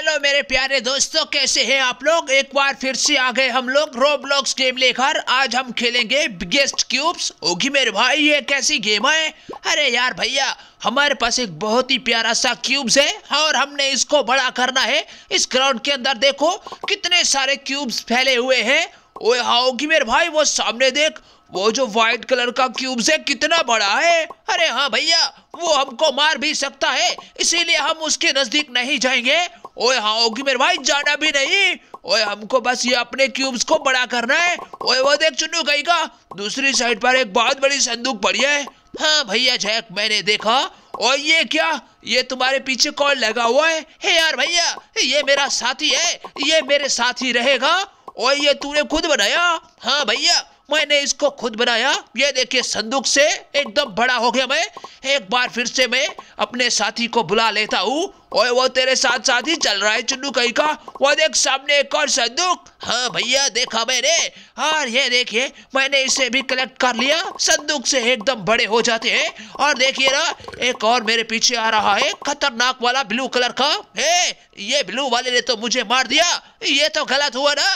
hello मेरे प्यारे दोस्तों कैसे हैं आप लोग एक बार फिर से आ गए हम लोग रोबलॉक्स गेम लेकर आज हम खेलेंगे बिगेस्ट क्यूब्स होगी मेरे भाई ये कैसी गेम है अरे यार भैया हमारे पास एक बहुत ही प्यारा सा क्यूब्स है और हमने इसको बड़ा करना है इस ग्राउंड के अंदर देखो कितने सारे क्यूब्स फैले हुए हैं ओए होगी हाँ, मेरे भाई वो सामने देख वो जो व्हाइट कलर का क्यूब्स है कितना बड़ा है अरे हाँ भैया वो हमको मार भी सकता है इसीलिए हम उसके नजदीक नहीं जाएंगे ओए हाओगी मेरे भाई जाना भी नहीं ओए हमको बस ये अपने क्यूब्स को बड़ा करना है ओए वो देख चुनू कहीं का दूसरी साइड पर एक बहुत बड़ी संदूक पड़ी है हाँ भैया जैक मैंने देखा और ये क्या ये तुम्हारे पीछे कौन लगा हुआ है हे यार भैया ये मेरा साथी है ये मेरे साथी रहेगा और ये तूने खुद बनाया हाँ भैया मैंने इसको खुद बनाया ये देखिए संदूक से एकदम बड़ा हो गया मैं एक बार फिर से मैं अपने साथी को बुला लेता हूँ और वो तेरे साथ साथ ही चल रहा है चुन्नू कहीं का वो देख सामने एक और संदूक हाँ भैया देखा मैंने और ये देखिए मैंने इसे भी कलेक्ट कर लिया संदूक से एकदम बड़े हो जाते हैं और देखिए ना एक और मेरे पीछे आ रहा है खतरनाक वाला ब्लू कलर का है ये ब्लू वाले ने तो मुझे मार दिया ये तो गलत हुआ ना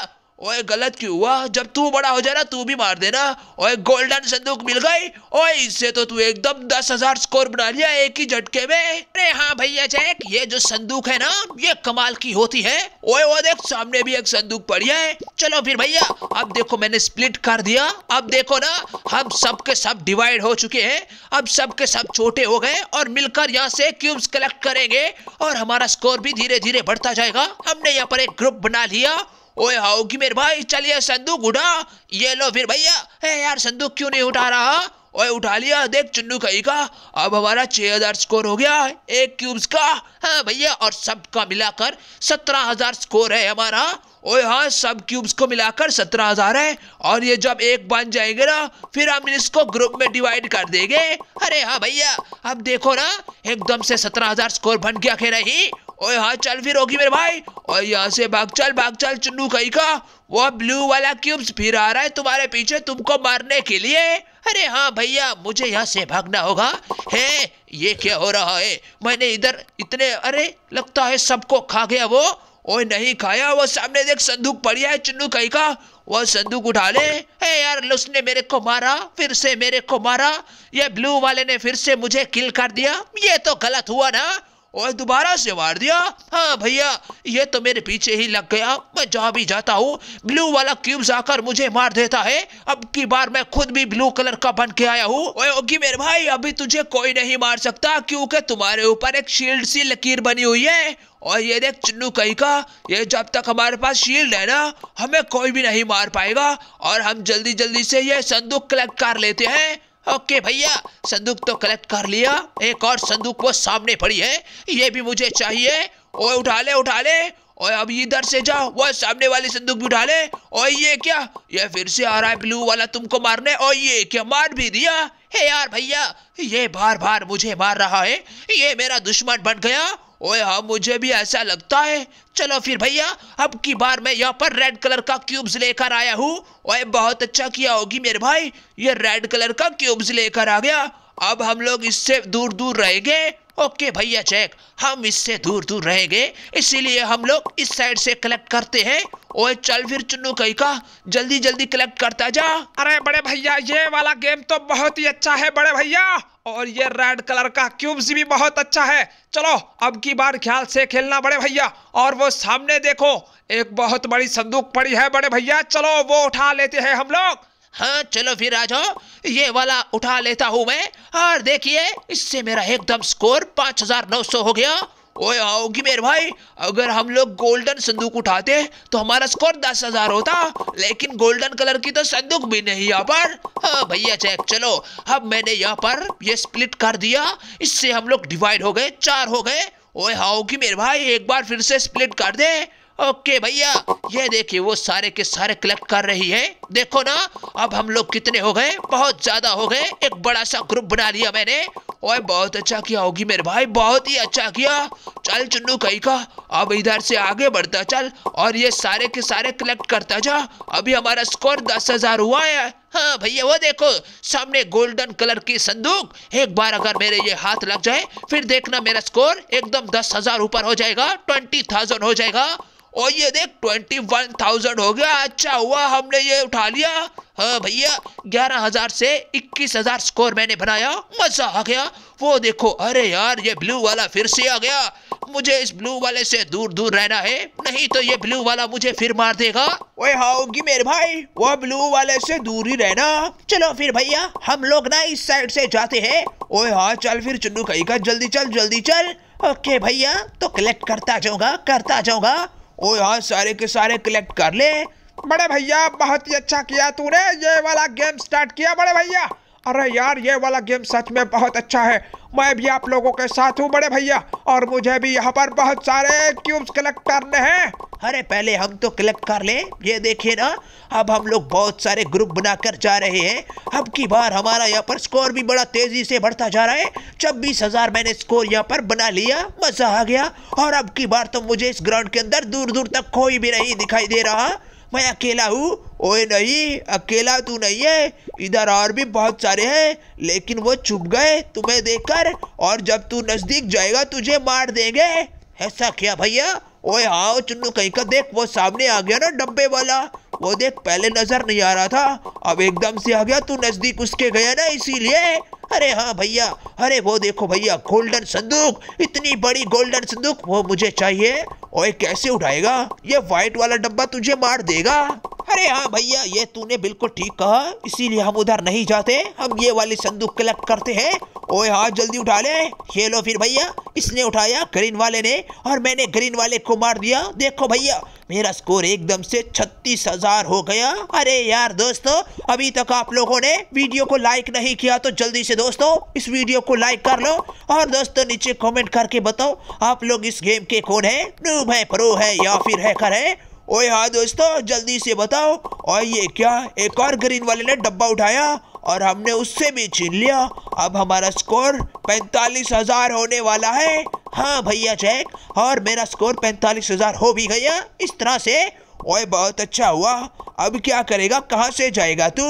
ओए गलत क्यों हुआ जब तू बड़ा हो जाए ना तू भी मार देना ओए गोल्डन संदूक मिल गई ओए इससे तो तू एकदम दस हजार स्कोर बना लिया एक ही झटके में अरे हाँ भैया जैक ये जो संदूक है ना ये कमाल की होती है ओए वो देख सामने भी एक संदूक पड़ी है चलो फिर भैया अब देखो मैंने स्प्लिट कर दिया अब देखो ना हम सबके सब डिवाइड हो चुके हैं अब सबके सब छोटे हो गए और मिलकर यहाँ से क्यूब्स कलेक्ट करेंगे और हमारा स्कोर भी धीरे धीरे बढ़ता जाएगा हमने यहाँ पर एक ग्रुप बना लिया ओए हाउ मेरे भाई चलिए संदूक उठा ये लो फिर भैया है यार संदूक क्यों नहीं उठा रहा ओए उठा लिया देख चुन्नू कही का अब हमारा छह हज़ार स्कोर हो गया एक क्यूब्स का हाँ भैया और सब का मिलाकर सत्रह हज़ार स्कोर है हमारा ओए हाँ सब क्यूब्स को मिलाकर सत्रह हजार है और ये जब एक बन जाएंगे ना फिर हम इसको ग्रुप में डिवाइड कर देंगे अरे हाँ भैया अब देखो ना एकदम से सत्रह हजार स्कोर बन गया खेरा ही ओए हाँ चल फिर होगी मेरे भाई और यहाँ से भाग चल भाग चल चुन्नू कहीं का वो ब्लू वाला क्यूब्स फिर आ रहा है तुम्हारे पीछे तुमको मारने के लिए अरे हाँ भैया मुझे यहाँ से भागना होगा हे ये क्या हो रहा है मैंने इधर इतने अरे लगता है सबको खा गया वो ओए नहीं खाया वो सामने देख संदूक पड़ी है चुन्नू कहीं का वो संदूक उठा ले है यार उसने मेरे को मारा फिर से मेरे को मारा ये ब्लू वाले ने फिर से मुझे किल कर दिया ये तो गलत हुआ ना और दोबारा से मार दिया हाँ भैया ये तो मेरे पीछे ही लग गया मैं जहाँ भी जाता हूँ ब्लू वाला क्यूब्स आकर मुझे मार देता है अब की बार मैं खुद भी ब्लू कलर का बन के आया हूँ मेरे भाई अभी तुझे कोई नहीं मार सकता क्योंकि तुम्हारे ऊपर एक शील्ड सी लकीर बनी हुई है और ये देख चुन्नू कहीं का ये जब तक हमारे पास शील्ड है ना हमें कोई भी नहीं मार पाएगा और हम जल्दी जल्दी से ये संदूक कलेक्ट कर लेते हैं ओके भैया संदूक तो कलेक्ट कर लिया एक और संदूक वो सामने पड़ी है ये भी मुझे चाहिए ओ उठा ले उठा ले और अब इधर से जाओ वो सामने वाली संदूक भी उठा ले और ये क्या ये फिर से आ रहा है ब्लू वाला तुमको मारने और ये क्या मार भी दिया हे यार भैया ये बार बार मुझे मार रहा है ये मेरा दुश्मन बन गया ओए हाँ मुझे भी ऐसा लगता है चलो फिर भैया अब की बार मैं यहाँ पर रेड कलर का क्यूब्स लेकर आया हूँ ओए बहुत अच्छा किया होगी मेरे भाई ये रेड कलर का क्यूब्स लेकर आ गया अब हम लोग इससे दूर दूर रहेंगे ओके भैया चेक हम इससे दूर दूर रहेंगे इसीलिए हम लोग इस साइड से कलेक्ट करते हैं ओए चल फिर चुन्नू कहीं का जल्दी जल्दी कलेक्ट करता जा अरे बड़े भैया ये वाला गेम तो बहुत ही अच्छा है बड़े भैया और ये रेड कलर का क्यूब्स भी बहुत अच्छा है चलो अब की बार ख्याल से खेलना बड़े भैया और वो सामने देखो एक बहुत बड़ी संदूक पड़ी है बड़े भैया चलो वो उठा लेते हैं हम लोग हाँ चलो फिर आ जाओ ये वाला उठा लेता हूँ मैं और देखिए इससे मेरा एकदम स्कोर पाँच हजार नौ सौ हो गया ओए आओगी मेरे भाई अगर हम लोग गोल्डन संदूक उठाते तो हमारा स्कोर दस हजार होता लेकिन गोल्डन कलर की तो संदूक भी नहीं यहाँ पर हाँ भैया चेक चलो अब मैंने यहाँ पर ये स्प्लिट कर दिया इससे हम लोग डिवाइड हो गए चार हो गए ओए आओगी मेरे भाई एक बार फिर से स्प्लिट कर दे ओके भैया ये देखिए वो सारे के सारे कलेक्ट कर रही है देखो ना अब हम लोग कितने हो गए बहुत ज्यादा हो गए एक बड़ा सा ग्रुप बना लिया मैंने ओए बहुत अच्छा किया होगी मेरे भाई बहुत ही अच्छा किया चल चुन्नू कही का अब इधर से आगे बढ़ता चल और ये सारे के सारे कलेक्ट करता जा अभी हमारा स्कोर दस हजार हुआ है हाँ भैया वो देखो सामने गोल्डन कलर की संदूक एक बार अगर मेरे ये हाथ लग जाए फिर देखना मेरा स्कोर एकदम दस हजार ऊपर हो जाएगा ट्वेंटी थाउजेंड हो जाएगा और ये देख ट्वेंटी वन थाउजेंड हो गया अच्छा हुआ हमने ये उठा लिया हाँ भैया ग्यारह हजार से इक्कीस हजार स्कोर मैंने बनाया मजा आ गया वो देखो अरे यार ये ब्लू वाला फिर से आ गया मुझे इस ब्लू वाले से दूर दूर रहना है नहीं तो ये ब्लू वाला मुझे फिर मार देगा ओए हाउगी मेरे भाई वो ब्लू वाले से दूर ही रहना चलो फिर भैया हम लोग ना इस साइड से जाते हैं ओए हाँ चल फिर चुन्नू कहीं का जल्दी चल जल्दी चल ओके भैया तो कलेक्ट करता जाऊंगा करता जाऊंगा ओ यार हाँ, सारे के सारे कलेक्ट कर ले बड़े भैया बहुत ही अच्छा किया तूने ये वाला गेम स्टार्ट किया बड़े भैया अरे यार ये वाला गेम सच में बहुत अच्छा है मैं भी आप लोगों के साथ हूँ बड़े भैया और मुझे भी यहाँ पर बहुत सारे क्यूब्स कलेक्ट करने हैं अरे पहले हम तो कलेक्ट कर ले ये देखिए ना अब हम लोग बहुत सारे ग्रुप बनाकर जा रहे हैं अब की बार हमारा यहाँ पर स्कोर भी बड़ा तेजी से बढ़ता जा रहा है छब्बीस हजार मैंने स्कोर यहाँ पर बना लिया मजा आ गया और अब की बार तो मुझे इस ग्राउंड के अंदर दूर दूर तक कोई भी नहीं दिखाई दे रहा मैं अकेला हूँ ओए नहीं अकेला तू नहीं है इधर और भी बहुत सारे हैं लेकिन वो छुप गए तुम्हें देखकर और जब तू नज़दीक जाएगा तुझे मार देंगे ऐसा क्या भैया ओए आओ चुन्नू कहीं का देख वो सामने आ गया ना डब्बे वाला वो देख पहले नजर नहीं आ रहा था अब एकदम से आ गया तू नजदीक उसके गया ना इसीलिए अरे हाँ भैया अरे वो देखो भैया गोल्डन संदूक इतनी बड़ी गोल्डन संदूक वो मुझे चाहिए ओए कैसे उठाएगा ये वाइट वाला डब्बा तुझे मार देगा अरे हाँ भैया ये तूने बिल्कुल ठीक कहा इसीलिए हम उधर नहीं जाते हम ये वाली संदूक कलेक्ट करते हैं ओए हाथ जल्दी उठा ले ये लो फिर भैया इसने उठाया ग्रीन वाले ने और मैंने ग्रीन वाले को मार दिया देखो भैया मेरा स्कोर एकदम से छत्तीस हजार हो गया अरे यार दोस्तों अभी तक आप लोगों ने वीडियो को लाइक नहीं किया तो जल्दी से दोस्तों इस वीडियो को लाइक कर लो और दोस्तों नीचे कमेंट करके बताओ आप लोग इस गेम के कौन है नूब है प्रो है या फिर हैकर है ओए हाँ दोस्तों जल्दी से बताओ और ये क्या एक और ग्रीन वाले ने डब्बा उठाया और हमने उससे भी छीन लिया अब हमारा स्कोर पैंतालीस हजार होने वाला है हाँ भैया जैक और मेरा स्कोर पैंतालीस हजार हो भी गया इस तरह से ओए बहुत अच्छा हुआ अब क्या करेगा कहाँ से जाएगा तू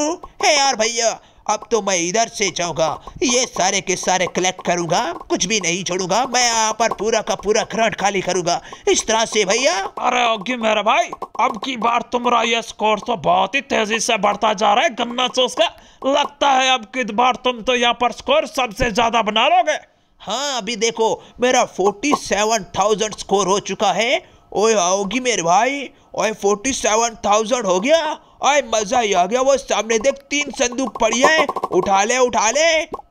है यार भैया अब तो मैं इधर से जाऊंगा ये सारे के सारे कलेक्ट करूंगा कुछ भी नहीं छोड़ूंगा मैं यहाँ पर पूरा का पूरा ग्राउंड खाली करूंगा इस तरह से भैया अरे ओके मेरा भाई अब की बार तुम्हारा ये स्कोर तो बहुत ही तेजी से बढ़ता जा रहा है गन्ना चूस का लगता है अब की बार तुम तो यहाँ पर स्कोर सबसे ज्यादा बना लोगे हाँ अभी देखो मेरा फोर्टी सेवन थाउजेंड स्कोर हो चुका है ओए आओगी मेरे भाई ओए फोर्टी सेवन थाउजेंड हो गया आए मजा ही आ गया वो सामने देख तीन संदूक पड़ी है उठा ले उठा ले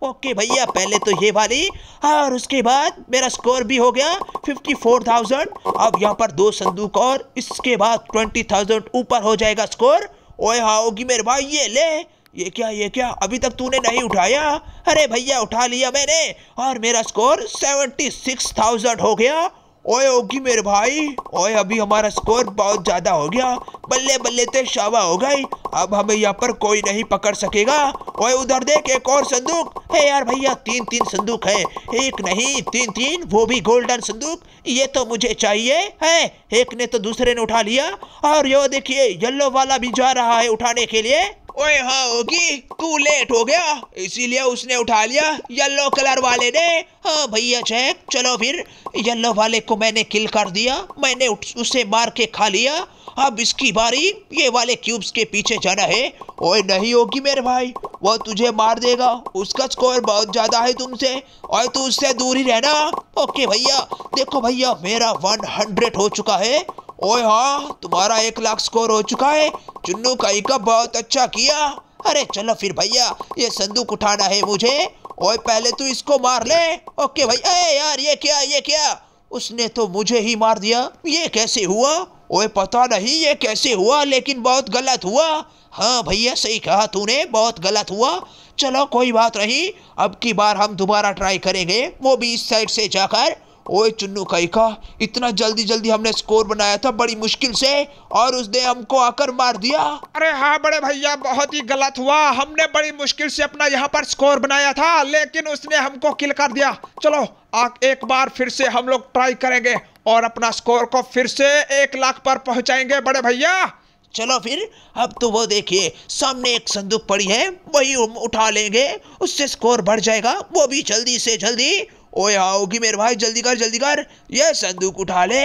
ओके भैया पहले तो ये वाली और उसके बाद मेरा स्कोर भी हो गया फिफ्टी फोर थाउजेंड अब यहाँ पर दो संदूक और इसके बाद ट्वेंटी थाउजेंड ऊपर हो जाएगा स्कोर ओए हाँ होगी मेरे भाई ये ले ये क्या ये क्या अभी तक तूने नहीं उठाया अरे भैया उठा लिया मैंने और मेरा स्कोर सेवेंटी सिक्स थाउजेंड हो गया ओए ओगी मेरे भाई ओए अभी हमारा स्कोर बहुत ज़्यादा हो गया बल्ले बल्ले तो शावा हो गई अब हमें यहाँ पर कोई नहीं पकड़ सकेगा ओए उधर देख एक और संदूक है यार भैया तीन तीन संदूक है एक नहीं तीन तीन वो भी गोल्डन संदूक ये तो मुझे चाहिए है एक ने तो दूसरे ने उठा लिया और यो देखिए येल्लो वाला भी जा रहा है उठाने के लिए ओए हाँ होगी तू लेट हो गया इसीलिए उसने उठा लिया येलो कलर वाले ने हाँ भैया चैक चलो फिर येलो वाले को मैंने किल कर दिया मैंने उसे मार के खा लिया अब इसकी बारी ये वाले क्यूब्स के पीछे जाना है ओए नहीं होगी मेरे भाई वो तुझे मार देगा उसका स्कोर बहुत ज़्यादा है तुमसे और तू उससे दूर ही रहना ओके भैया देखो भैया मेरा वन हंड्रेड हो चुका है ओए हाँ तुम्हारा एक लाख स्कोर हो चुका है चुन्नू का इका बहुत अच्छा किया अरे चलो फिर भैया ये संदूक उठाना है मुझे ओए पहले तू इसको मार ले ओके भाई अरे यार ये क्या ये क्या उसने तो मुझे ही मार दिया ये कैसे हुआ ओए पता नहीं ये कैसे हुआ लेकिन बहुत गलत हुआ हाँ भैया सही कहा तूने बहुत गलत हुआ चलो कोई बात नहीं अब की बार हम दोबारा ट्राई करेंगे वो भी इस साइड से जाकर ओए चुन्नू खाइका इतना जल्दी जल्दी हमने स्कोर बनाया था बड़ी मुश्किल से और उसने हमको आकर मार दिया अरे हाँ बड़े भैया बहुत ही गलत हुआ हमने बड़ी मुश्किल से अपना यहाँ पर स्कोर बनाया था लेकिन उसने हमको किल कर दिया चलो आ, एक बार फिर से हम लोग ट्राई करेंगे और अपना स्कोर को फिर से एक लाख पर पहुंचाएंगे बड़े भैया चलो फिर अब तो वो देखिए सामने एक संदूक पड़ी है वही उठा लेंगे उससे स्कोर बढ़ जाएगा वो भी जल्दी से जल्दी ओए आओगी मेरे भाई जल्दी कर जल्दी कर ये संदूक उठा ले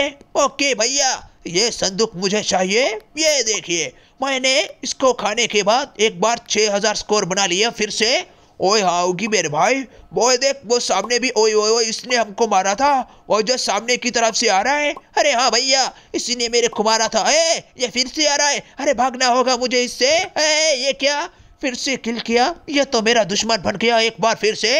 ओके भैया ये संदूक मुझे चाहिए ये देखिए मैंने इसको खाने के बाद एक बार छः हज़ार स्कोर बना लिया फिर से ओए हाउगी मेरे भाई वो देख वो सामने भी ओए ओए ओए इसने हमको मारा था और जो सामने की तरफ से आ रहा है अरे हाँ भैया इसी ने मेरे को मारा था ए ये फिर से आ रहा है अरे भागना होगा मुझे इससे ए ये क्या फिर से किल किया ये तो मेरा दुश्मन बन गया एक बार फिर से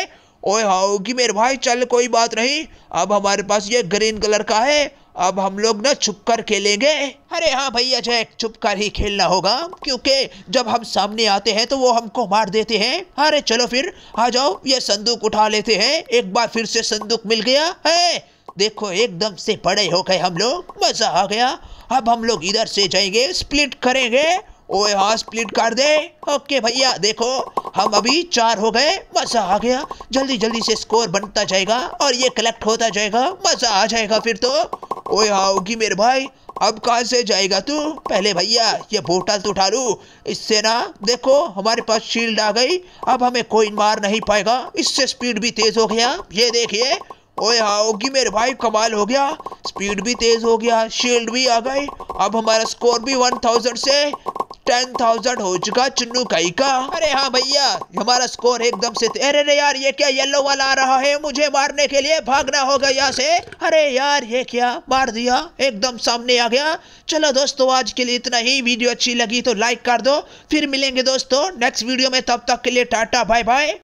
ओए हाउ की मेरे भाई चल कोई बात नहीं अब हमारे पास ये ग्रीन कलर का है अब हम लोग ना छुप कर खेलेंगे अरे हाँ भैया जय छुप कर ही खेलना होगा क्योंकि जब हम सामने आते हैं तो वो हमको मार देते हैं अरे चलो फिर आ जाओ ये संदूक उठा लेते हैं एक बार फिर से संदूक मिल गया है देखो एकदम से बड़े हो गए हम लोग मजा आ गया अब हम लोग इधर से जाएंगे स्प्लिट करेंगे ओए हाँ स्प्लिट कर दे ओके भैया देखो हम अभी चार हो गए मज़ा आ गया जल्दी जल्दी से स्कोर बनता जाएगा और ये कलेक्ट होता जाएगा मज़ा आ जाएगा फिर तो ओए हाँ होगी मेरे भाई अब कहाँ से जाएगा तू पहले भैया ये बोटल तो उठा लूँ इससे ना देखो हमारे पास शील्ड आ गई अब हमें कोई मार नहीं पाएगा इससे स्पीड भी तेज़ हो गया ये देखिए ओए हाँ होगी मेरे भाई कमाल हो गया स्पीड भी तेज़ हो गया शील्ड भी आ गई अब हमारा स्कोर भी वन थाउजेंड से टेन थाउजेंड हो चुका चुन्नू कई का अरे हाँ भैया हमारा स्कोर एकदम से अरे अरे यार ये क्या येलो वाला आ रहा है मुझे मारने के लिए भागना होगा यहाँ से अरे यार ये क्या मार दिया एकदम सामने आ गया चलो दोस्तों आज के लिए इतना ही वीडियो अच्छी लगी तो लाइक कर दो फिर मिलेंगे दोस्तों नेक्स्ट वीडियो में तब तक के लिए टाटा बाय बाय